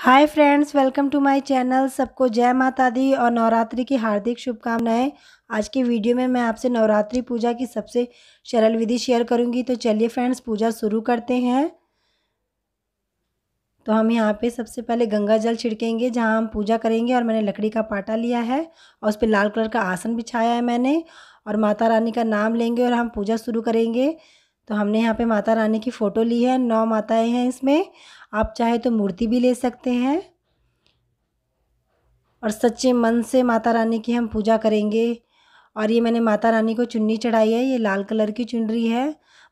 hi friends welcome to my channel सबको जय माता दी और नवरात्रि की हार्दिक शुभकामनाएं आज की वीडियो में मैं आपसे नवरात्रि पूजा की सबसे सरल विधि शेयर करूंगी तो चलिए फ्रेंड्स पूजा शुरू करते हैं तो हम यहाँ पे सबसे पहले गंगा जल छिड़केंगे जहाँ हम पूजा करेंगे और मैंने लकड़ी का पाटा लिया है और उस पर लाल कलर का आसन बिछाया है मैंने और माता रानी का नाम लेंगे और हम पूजा शुरू करेंगे तो हमने यहाँ पे माता रानी की फ़ोटो ली है नौ माताएं हैं इसमें आप चाहे तो मूर्ति भी ले सकते हैं और सच्चे मन से माता रानी की हम पूजा करेंगे और ये मैंने माता रानी को चुन्नी चढ़ाई है ये लाल कलर की चुनरी है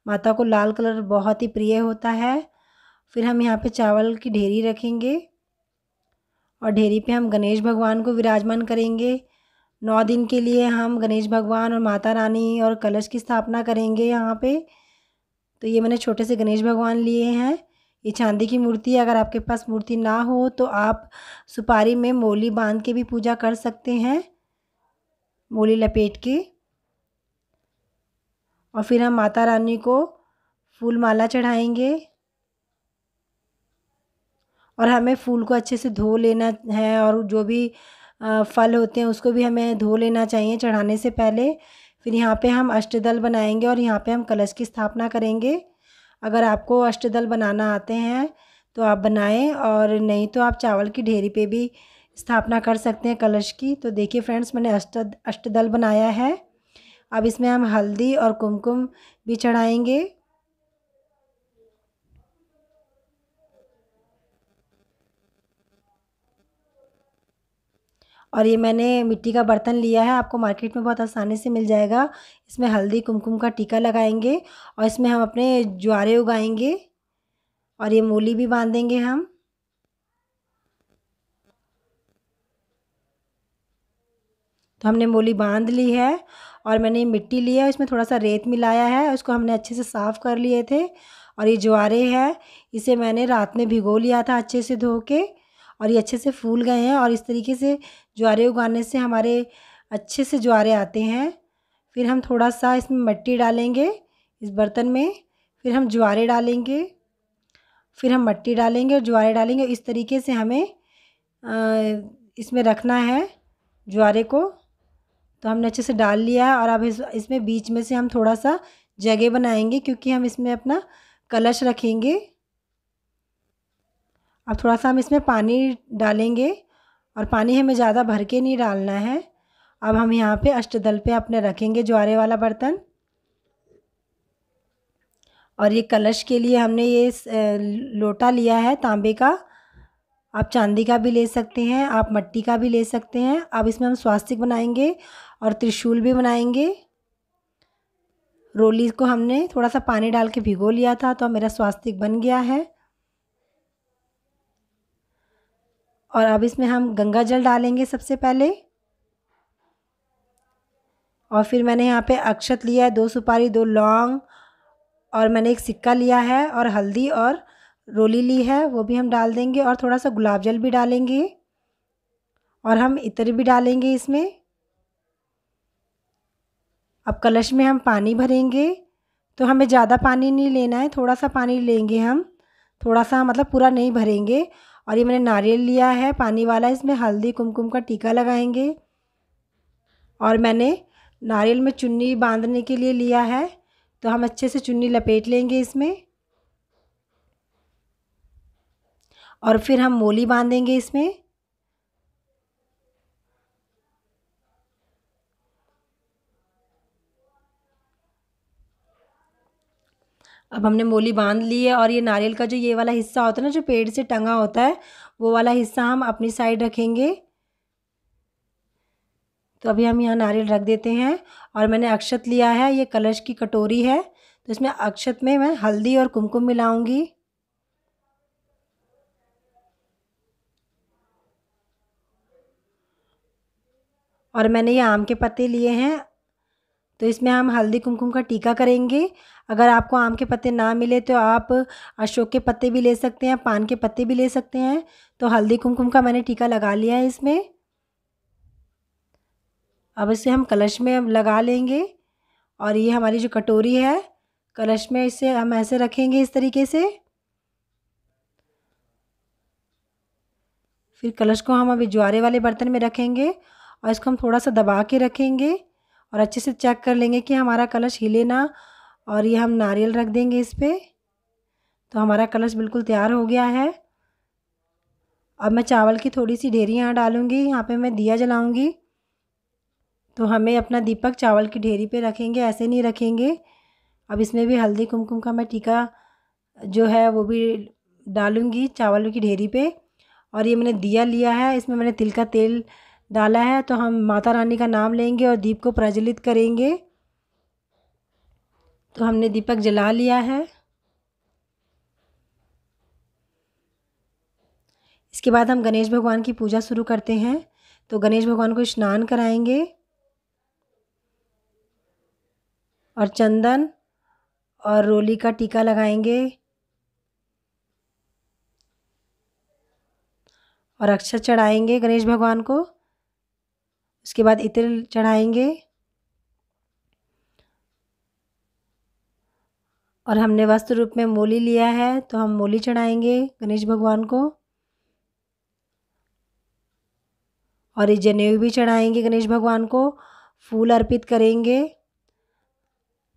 माता को लाल कलर बहुत ही प्रिय होता है फिर हम यहाँ पे चावल की ढेरी रखेंगे और ढेरी पे हम गणेश भगवान को विराजमान करेंगे नौ दिन के लिए हम गणेश भगवान और माता रानी और कलश की स्थापना करेंगे यहाँ पर तो ये मैंने छोटे से गणेश भगवान लिए हैं ये चांदी की मूर्ति है अगर आपके पास मूर्ति ना हो तो आप सुपारी में मोली बांध के भी पूजा कर सकते हैं मोली लपेट के और फिर हम माता रानी को फूल माला चढ़ाएंगे और हमें फूल को अच्छे से धो लेना है और जो भी फल होते हैं उसको भी हमें धो लेना चाहिए चढ़ाने से पहले फिर यहाँ पे हम अष्टदल बनाएंगे और यहाँ पे हम कलश की स्थापना करेंगे अगर आपको अष्टदल बनाना आते हैं तो आप बनाएं और नहीं तो आप चावल की ढेरी पे भी स्थापना कर सकते हैं कलश की तो देखिए फ्रेंड्स मैंने अष्ट अष्टदल बनाया है अब इसमें हम हल्दी और कुमकुम भी चढ़ाएंगे और ये मैंने मिट्टी का बर्तन लिया है आपको मार्केट में बहुत आसानी से मिल जाएगा इसमें हल्दी कुमकुम का टीका लगाएंगे और इसमें हम अपने ज्वारे उगाएंगे और ये मूली भी बांधेंगे हम तो हमने मूली बांध ली है और मैंने ये मिट्टी लिया है इसमें थोड़ा सा रेत मिलाया है उसको हमने अच्छे से साफ़ कर लिए थे और ये ज्वारे है इसे मैंने रात में भिगो लिया था अच्छे से धो के और ये अच्छे से फूल गए हैं और इस तरीके से ज्वारे उगाने से हमारे अच्छे से ज्वारे आते हैं फिर हम थोड़ा सा इसमें मिट्टी डालेंगे इस बर्तन में फिर हम ज्वारे डालेंगे फिर हम मिट्टी डालेंगे और ज्वारे डालेंगे इस तरीके से हमें इसमें रखना है ज्वारे को तो हमने अच्छे से डाल लिया है और अब इस इसमें बीच में से हम थोड़ा सा जगह बनाएंगे क्योंकि हम इसमें अपना कलश रखेंगे अब थोड़ा सा हम इसमें पानी डालेंगे और पानी हमें ज़्यादा भर के नहीं डालना है अब हम यहाँ पे अष्टदल पे अपने रखेंगे ज्वारे वाला बर्तन और ये कलश के लिए हमने ये लोटा लिया है तांबे का आप चांदी का भी ले सकते हैं आप मट्टी का भी ले सकते हैं अब इसमें हम स्वास्तिक बनाएंगे और त्रिशूल भी बनाएंगे रोली को हमने थोड़ा सा पानी डाल के भिगो लिया था तो मेरा स्वास्तिक बन गया है और अब इसमें हम गंगा जल डालेंगे सबसे पहले और फिर मैंने यहाँ पे अक्षत लिया है दो सुपारी दो लौंग और मैंने एक सिक्का लिया है और हल्दी और रोली ली है वो भी हम डाल देंगे और थोड़ा सा गुलाब जल भी डालेंगे और हम इतर भी डालेंगे इसमें अब कलश में हम पानी भरेंगे तो हमें ज़्यादा पानी नहीं लेना है थोड़ा सा पानी लेंगे हम थोड़ा सा मतलब पूरा नहीं भरेंगे और ये मैंने नारियल लिया है पानी वाला इसमें हल्दी कुमकुम का टीका लगाएंगे और मैंने नारियल में चुन्नी बांधने के लिए लिया है तो हम अच्छे से चुन्नी लपेट लेंगे इसमें और फिर हम मोली बांधेंगे इसमें अब हमने मोली बांध ली है और ये नारियल का जो ये वाला हिस्सा होता है ना जो पेड़ से टंगा होता है वो वाला हिस्सा हम अपनी साइड रखेंगे तो अभी हम यहाँ नारियल रख देते हैं और मैंने अक्षत लिया है ये कलश की कटोरी है तो इसमें अक्षत में मैं हल्दी और कुमकुम मिलाऊंगी और मैंने ये आम के पत्ते लिए हैं तो इसमें हम हल्दी कुमकुम का टीका करेंगे अगर आपको आम के पत्ते ना मिले तो आप अशोक के पत्ते भी ले सकते हैं पान के पत्ते भी ले सकते हैं तो हल्दी कुमकुम का मैंने टीका लगा लिया है इसमें अब इसे हम कलश में लगा लेंगे और ये हमारी जो कटोरी है कलश में इसे हम ऐसे रखेंगे इस तरीके से फिर कलश को हम अभी ज्वारे वाले बर्तन में रखेंगे और इसको हम थोड़ा सा दबा के रखेंगे और अच्छे से चेक कर लेंगे कि हमारा कलश हिले ना और ये हम नारियल रख देंगे इस पर तो हमारा कलश बिल्कुल तैयार हो गया है अब मैं चावल की थोड़ी सी ढेरी यहाँ डालूँगी यहाँ पे मैं दिया जलाऊँगी तो हमें अपना दीपक चावल की ढेरी पे रखेंगे ऐसे नहीं रखेंगे अब इसमें भी हल्दी कुमकुम का मैं टीका जो है वो भी डालूँगी चावल की ढेरी पे और ये मैंने दिया लिया है इसमें मैंने तिल का तेल डाला है तो हम माता रानी का नाम लेंगे और दीप को प्रज्वलित करेंगे तो हमने दीपक जला लिया है इसके बाद हम गणेश भगवान की पूजा शुरू करते हैं तो गणेश भगवान को स्नान कराएंगे और चंदन और रोली का टीका लगाएंगे और अक्षर चढ़ाएंगे गणेश भगवान को उसके बाद इत्र चढ़ाएंगे और हमने वस्त्र रूप में मोली लिया है तो हम मोली चढ़ाएंगे गणेश भगवान को और ये जनेऊ भी चढ़ाएंगे गणेश भगवान को फूल अर्पित करेंगे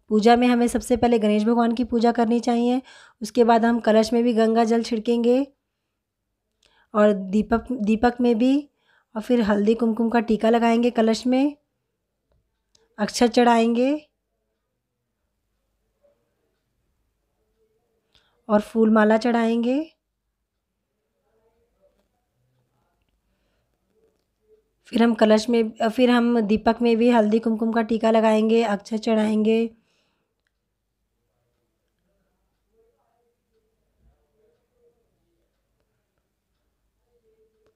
पूजा में हमें सबसे पहले गणेश भगवान की पूजा करनी चाहिए उसके बाद हम कलश में भी गंगा जल छिड़केंगे और दीपक दीपक में भी और फिर हल्दी कुमकुम का टीका लगाएंगे कलश में अक्षर चढ़ाएंगे और फूल माला चढ़ाएंगे फिर हम कलश में फिर हम दीपक में भी हल्दी कुमकुम का टीका लगाएंगे अक्षर चढ़ाएंगे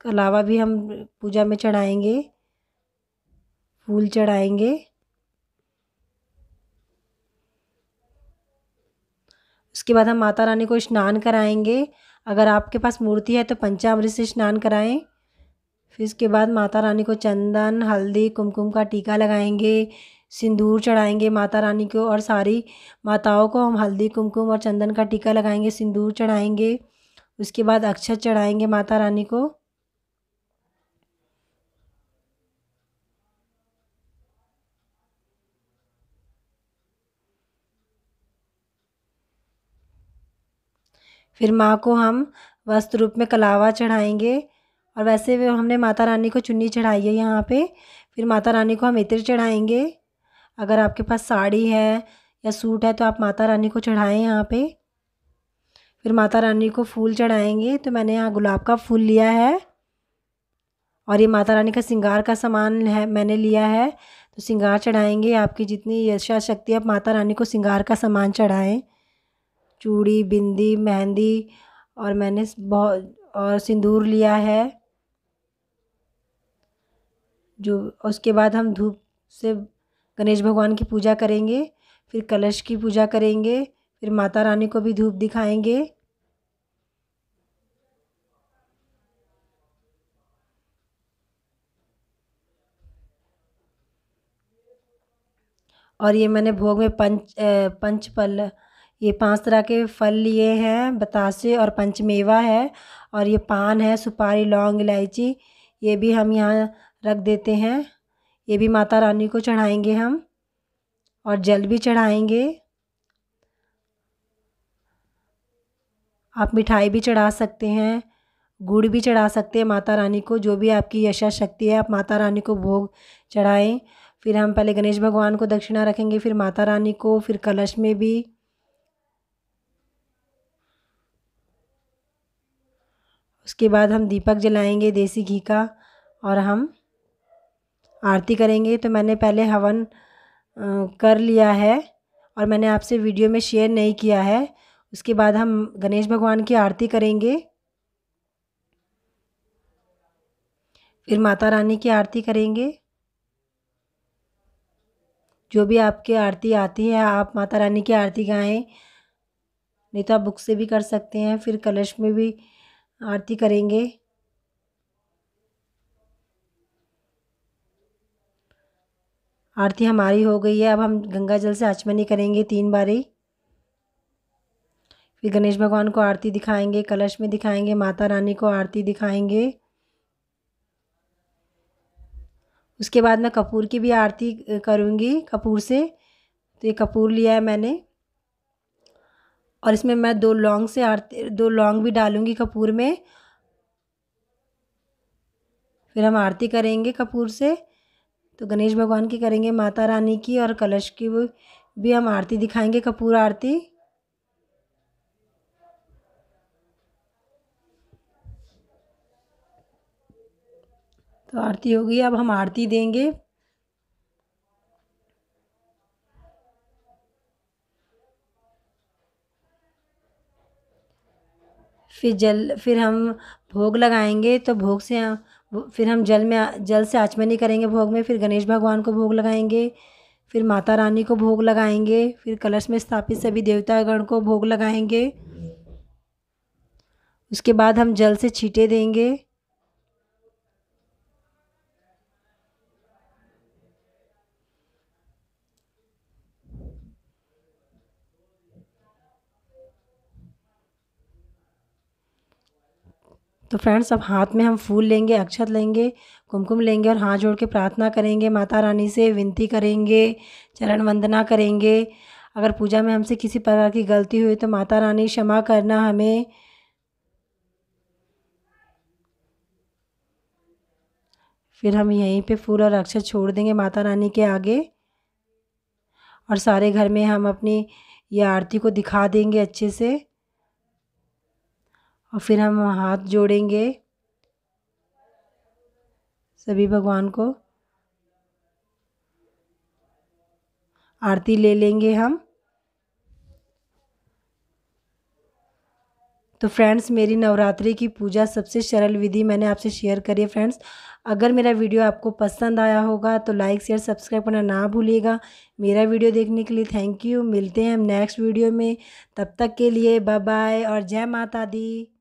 अलावा भी हम पूजा में चढ़ाएंगे फूल चढ़ाएंगे उसके बाद हम माता रानी को स्नान कराएंगे अगर आपके पास मूर्ति है तो पंचामृत से स्नान कराएं फिर उसके बाद माता रानी को चंदन हल्दी कुमकुम का टीका लगाएंगे सिंदूर चढ़ाएंगे माता रानी को और सारी माताओं को हम हल्दी कुमकुम और चंदन का टीका लगाएंगे सिंदूर चढ़ाएंगे उसके बाद अक्षत चढ़ाएंगे माता रानी को फिर माँ को हम वस्त्र रूप में कलावा चढ़ाएंगे और वैसे भी हमने माता रानी को चुन्नी चढ़ाई है यहाँ पे फिर माता रानी को हम इत्र चढ़ाएंगे अगर आपके पास साड़ी है या सूट है तो आप माता रानी को चढ़ाएं यहाँ पे फिर माता रानी को फूल चढ़ाएंगे तो मैंने यहाँ गुलाब का फूल लिया है और ये माता रानी का सिंगार का सामान है मैंने लिया है तो सिंगार चढ़ाएंगे आपकी जितनी यशा शक्ति आप माता रानी को सिंगार का सामान चढ़ाएँ चूड़ी बिंदी मेहंदी और मैंने बहुत और सिंदूर लिया है जो उसके बाद हम धूप से गणेश भगवान की पूजा करेंगे फिर कलश की पूजा करेंगे फिर माता रानी को भी धूप दिखाएंगे और ये मैंने भोग में पंच पंच पल ये पांच तरह के फल लिए हैं बतासे और पंचमेवा है और ये पान है सुपारी लौंग इलायची ये भी हम यहाँ रख देते हैं ये भी माता रानी को चढ़ाएंगे हम और जल भी चढ़ाएंगे आप मिठाई भी चढ़ा सकते हैं गुड़ भी चढ़ा सकते हैं माता रानी को जो भी आपकी यशा शक्ति है आप माता रानी को भोग चढ़ाएं फिर हम पहले गणेश भगवान को दक्षिणा रखेंगे फिर माता रानी को फिर कलश में भी उसके बाद हम दीपक जलाएंगे देसी घी का और हम आरती करेंगे तो मैंने पहले हवन कर लिया है और मैंने आपसे वीडियो में शेयर नहीं किया है उसके बाद हम गणेश भगवान की आरती करेंगे फिर माता रानी की आरती करेंगे जो भी आपके आरती आती है आप माता रानी की आरती गाएं नहीं तो आप बुक से भी कर सकते हैं फिर कलश में भी आरती करेंगे आरती हमारी हो गई है अब हम गंगा जल से आचमनी करेंगे तीन बारी फिर गणेश भगवान को आरती दिखाएंगे कलश में दिखाएंगे माता रानी को आरती दिखाएंगे उसके बाद मैं कपूर की भी आरती करूँगी कपूर से तो ये कपूर लिया है मैंने और इसमें मैं दो लौंग से आरती दो लौंग भी डालूँगी कपूर में फिर हम आरती करेंगे कपूर से तो गणेश भगवान की करेंगे माता रानी की और कलश की भी हम आरती दिखाएंगे कपूर आरती तो आरती हो गई अब हम आरती देंगे फिर जल फिर हम भोग लगाएंगे तो भोग से फिर हम जल में जल से आचमनी करेंगे भोग में फिर गणेश भगवान को भोग लगाएंगे फिर माता रानी को भोग लगाएंगे फिर कलश में स्थापित सभी देवतागण को भोग लगाएंगे उसके बाद हम जल से छीटे देंगे तो फ्रेंड्स अब हाथ में हम फूल लेंगे अक्षत लेंगे कुमकुम लेंगे और हाथ जोड़ के प्रार्थना करेंगे माता रानी से विनती करेंगे चरण वंदना करेंगे अगर पूजा में हमसे किसी प्रकार की गलती हुई तो माता रानी क्षमा करना हमें फिर हम यहीं पे फूल और अक्षत छोड़ देंगे माता रानी के आगे और सारे घर में हम अपनी ये आरती को दिखा देंगे अच्छे से और फिर हम हाथ जोड़ेंगे सभी भगवान को आरती ले लेंगे हम तो फ्रेंड्स मेरी नवरात्रि की पूजा सबसे सरल विधि मैंने आपसे शेयर करी है फ्रेंड्स अगर मेरा वीडियो आपको पसंद आया होगा तो लाइक शेयर सब्सक्राइब करना ना भूलिएगा मेरा वीडियो देखने के लिए थैंक यू मिलते हैं हम नेक्स्ट वीडियो में तब तक के लिए बाय बाय और जय माता दी